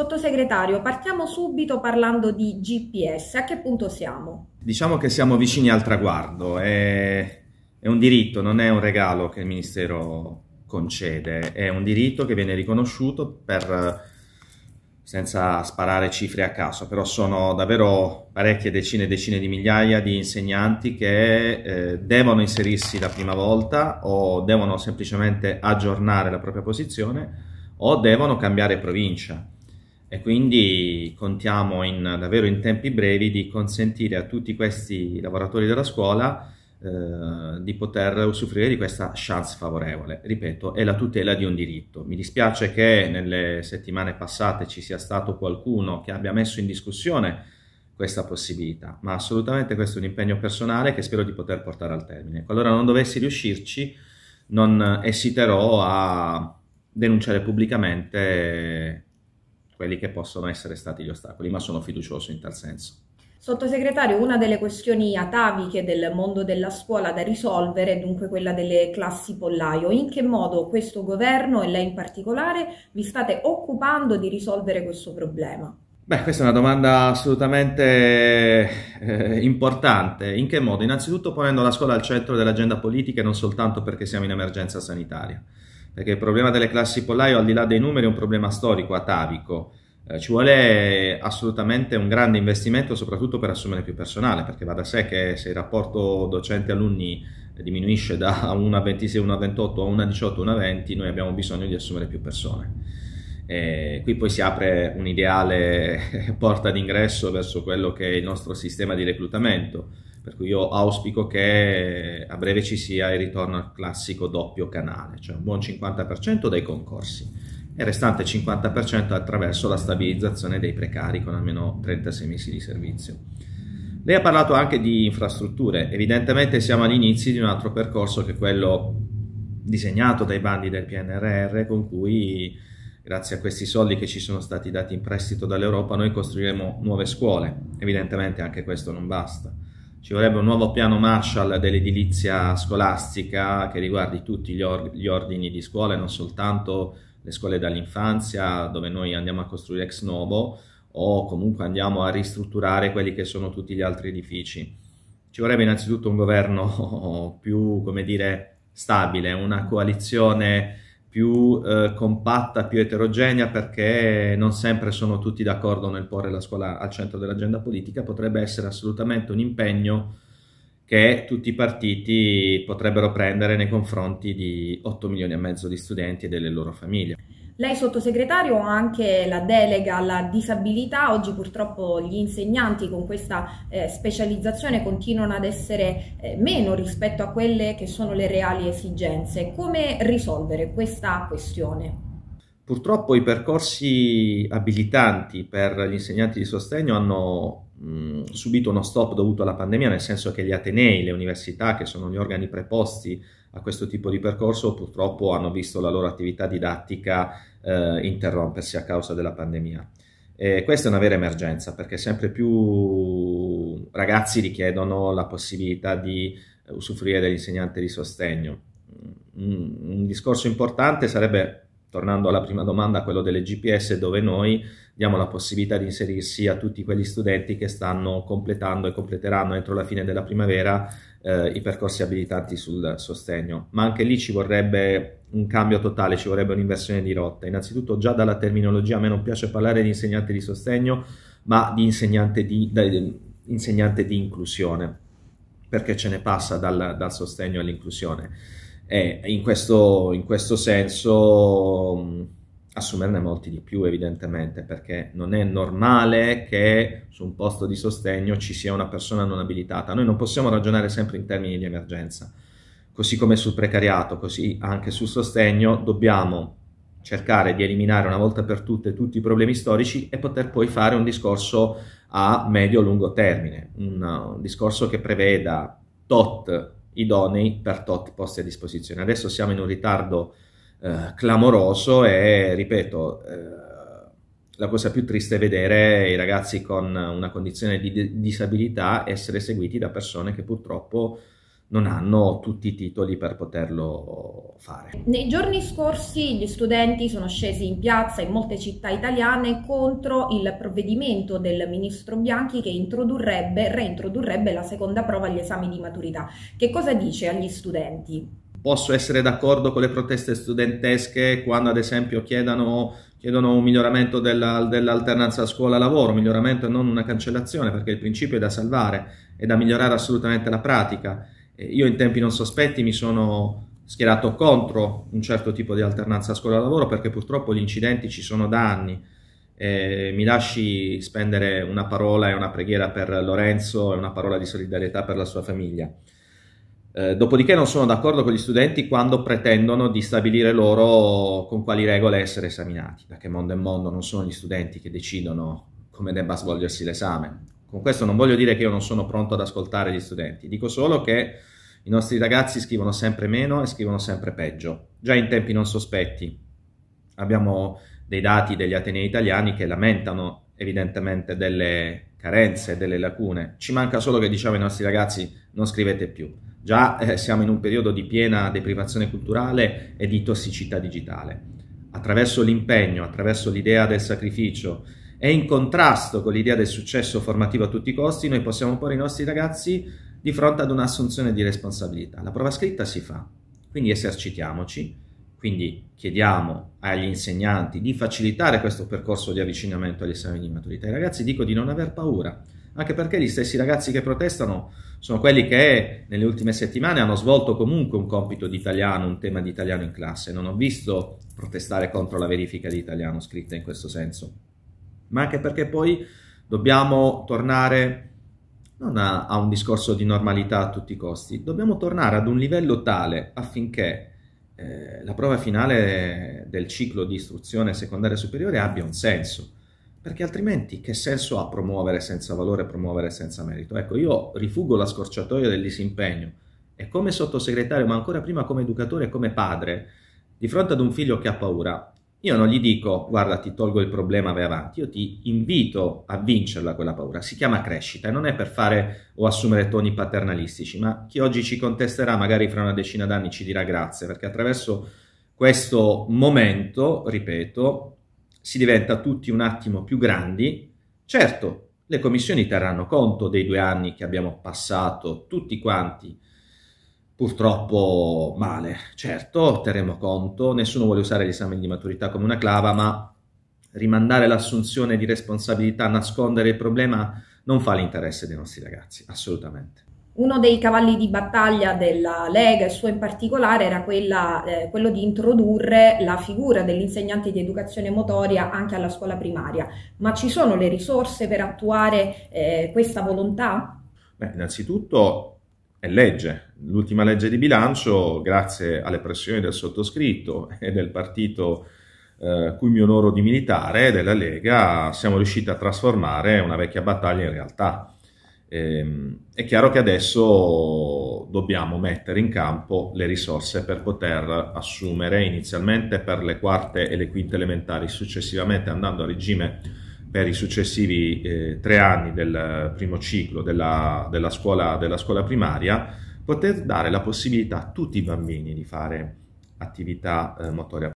Sottosegretario, partiamo subito parlando di GPS. A che punto siamo? Diciamo che siamo vicini al traguardo. È, è un diritto, non è un regalo che il Ministero concede. È un diritto che viene riconosciuto per, senza sparare cifre a caso, però sono davvero parecchie decine e decine di migliaia di insegnanti che eh, devono inserirsi la prima volta o devono semplicemente aggiornare la propria posizione o devono cambiare provincia e quindi contiamo in, davvero in tempi brevi di consentire a tutti questi lavoratori della scuola eh, di poter usufruire di questa chance favorevole. Ripeto, è la tutela di un diritto. Mi dispiace che nelle settimane passate ci sia stato qualcuno che abbia messo in discussione questa possibilità, ma assolutamente questo è un impegno personale che spero di poter portare al termine. Qualora non dovessi riuscirci, non esiterò a denunciare pubblicamente quelli che possono essere stati gli ostacoli, ma sono fiducioso in tal senso. Sottosegretario, una delle questioni ataviche del mondo della scuola da risolvere è dunque quella delle classi pollaio. In che modo questo governo e lei in particolare vi state occupando di risolvere questo problema? Beh, questa è una domanda assolutamente eh, importante. In che modo? Innanzitutto ponendo la scuola al centro dell'agenda politica e non soltanto perché siamo in emergenza sanitaria perché il problema delle classi pollaio al di là dei numeri è un problema storico, atavico, eh, ci vuole assolutamente un grande investimento soprattutto per assumere più personale, perché va da sé che se il rapporto docente-alunni eh, diminuisce da 1 a 26, 1 a 28, a 1 1 18, a 20, noi abbiamo bisogno di assumere più persone. E qui poi si apre un ideale porta d'ingresso verso quello che è il nostro sistema di reclutamento per cui io auspico che a breve ci sia il ritorno al classico doppio canale, cioè un buon 50% dei concorsi e il restante 50% attraverso la stabilizzazione dei precari con almeno 36 mesi di servizio. Lei ha parlato anche di infrastrutture, evidentemente siamo all'inizio di un altro percorso che è quello disegnato dai bandi del PNRR con cui grazie a questi soldi che ci sono stati dati in prestito dall'Europa noi costruiremo nuove scuole, evidentemente anche questo non basta ci vorrebbe un nuovo piano Marshall dell'edilizia scolastica che riguardi tutti gli, or- gli ordini di scuola e non soltanto le scuole dall'infanzia dove noi andiamo a costruire ex novo o comunque andiamo a ristrutturare quelli che sono tutti gli altri edifici. Ci vorrebbe innanzitutto un governo più, come dire, stabile, una coalizione più eh, compatta, più eterogenea, perché non sempre sono tutti d'accordo nel porre la scuola al centro dell'agenda politica, potrebbe essere assolutamente un impegno che tutti i partiti potrebbero prendere nei confronti di 8 milioni e mezzo di studenti e delle loro famiglie. Lei sottosegretario ha anche la delega alla disabilità, oggi purtroppo gli insegnanti con questa eh, specializzazione continuano ad essere eh, meno rispetto a quelle che sono le reali esigenze. Come risolvere questa questione? Purtroppo i percorsi abilitanti per gli insegnanti di sostegno hanno mh, mm, subito uno stop dovuto alla pandemia, nel senso che gli atenei, le università, che sono gli organi preposti a questo tipo di percorso, purtroppo hanno visto la loro attività didattica eh, interrompersi a causa della pandemia. E questa è una vera emergenza perché sempre più ragazzi richiedono la possibilità di usufruire dell'insegnante di sostegno. Un, mm, un discorso importante sarebbe tornando alla prima domanda, quello delle GPS, dove noi diamo la possibilità di inserirsi a tutti quegli studenti che stanno completando e completeranno entro la fine della primavera eh, i percorsi abilitanti sul sostegno. Ma anche lì ci vorrebbe un cambio totale, ci vorrebbe un'inversione di rotta. Innanzitutto già dalla terminologia a me non piace parlare di insegnante di sostegno, ma di insegnante di, di, insegnante di inclusione, perché ce ne passa dal, dal sostegno all'inclusione e in questo, in questo senso mh, mm, assumerne molti di più evidentemente perché non è normale che su un posto di sostegno ci sia una persona non abilitata. Noi non possiamo ragionare sempre in termini di emergenza, così come sul precariato, così anche sul sostegno dobbiamo cercare di eliminare una volta per tutte tutti i problemi storici e poter poi fare un discorso a medio-lungo termine, un discorso che preveda tot idonei per tot posti a disposizione. Adesso siamo in un ritardo eh, clamoroso e, ripeto, eh, la cosa più triste è vedere i ragazzi con una condizione di disabilità essere seguiti da persone che purtroppo non hanno tutti i titoli per poterlo fare. Nei giorni scorsi gli studenti sono scesi in piazza in molte città italiane contro il provvedimento del ministro Bianchi che introdurrebbe, reintrodurrebbe la seconda prova agli esami di maturità. Che cosa dice agli studenti? Posso essere d'accordo con le proteste studentesche quando ad esempio chiedano chiedono un miglioramento della, dell'alternanza scuola-lavoro, miglioramento e non una cancellazione, perché il principio è da salvare, e da migliorare assolutamente la pratica. Eh, io in tempi non sospetti mi sono schierato contro un certo tipo di alternanza scuola-lavoro perché purtroppo gli incidenti ci sono da anni. Eh, mi lasci spendere una parola e una preghiera per Lorenzo e una parola di solidarietà per la sua famiglia. Eh, dopodiché non sono d'accordo con gli studenti quando pretendono di stabilire loro con quali regole essere esaminati, perché mondo è mondo, non sono gli studenti che decidono come debba svolgersi l'esame. Con questo non voglio dire che io non sono pronto ad ascoltare gli studenti, dico solo che i nostri ragazzi scrivono sempre meno e scrivono sempre peggio, già in tempi non sospetti. Abbiamo dei dati degli Atenei italiani che lamentano evidentemente delle carenze, delle lacune. Ci manca solo che diciamo ai nostri ragazzi non scrivete più. Già eh, siamo in un periodo di piena deprivazione culturale e di tossicità digitale. Attraverso l'impegno, attraverso l'idea del sacrificio, è in contrasto con l'idea del successo formativo a tutti i costi, noi possiamo porre i nostri ragazzi di fronte ad un'assunzione di responsabilità. La prova scritta si fa, quindi esercitiamoci, quindi chiediamo agli insegnanti di facilitare questo percorso di avvicinamento agli esami di maturità. I ragazzi dico di non aver paura, anche perché gli stessi ragazzi che protestano sono quelli che nelle ultime settimane hanno svolto comunque un compito di italiano, un tema di italiano in classe. Non ho visto protestare contro la verifica di italiano scritta in questo senso ma anche perché poi dobbiamo tornare non a, a, un discorso di normalità a tutti i costi, dobbiamo tornare ad un livello tale affinché eh, la prova finale del ciclo di istruzione secondaria superiore abbia un senso, perché altrimenti che senso ha promuovere senza valore, promuovere senza merito? Ecco, io rifugo la scorciatoia del disimpegno e come sottosegretario, ma ancora prima come educatore e come padre, di fronte ad un figlio che ha paura, io non gli dico, guarda, ti tolgo il problema, vai avanti, io ti invito a vincerla quella paura. Si chiama crescita e non è per fare o assumere toni paternalistici, ma chi oggi ci contesterà, magari fra una decina d'anni ci dirà grazie, perché attraverso questo momento, ripeto, si diventa tutti un attimo più grandi. Certo, le commissioni terranno conto dei due anni che abbiamo passato tutti quanti purtroppo male. Certo, terremo conto, nessuno vuole usare gli esami di maturità come una clava, ma rimandare l'assunzione di responsabilità, nascondere il problema, non fa l'interesse dei nostri ragazzi, assolutamente. Uno dei cavalli di battaglia della Lega, il suo in particolare, era quella, eh, quello di introdurre la figura dell'insegnante di educazione motoria anche alla scuola primaria. Ma ci sono le risorse per attuare eh, questa volontà? Beh, innanzitutto è legge. L'ultima legge di bilancio, grazie alle pressioni del sottoscritto e del partito eh, cui mi onoro di militare, della Lega, siamo riusciti a trasformare una vecchia battaglia in realtà. Ehm, è chiaro che adesso dobbiamo mettere in campo le risorse per poter assumere inizialmente per le quarte e le quinte elementari, successivamente andando a regime per i successivi eh, tre anni del primo ciclo della, della, scuola, della, scuola, primaria, poter dare la possibilità a tutti i bambini di fare attività eh, motoria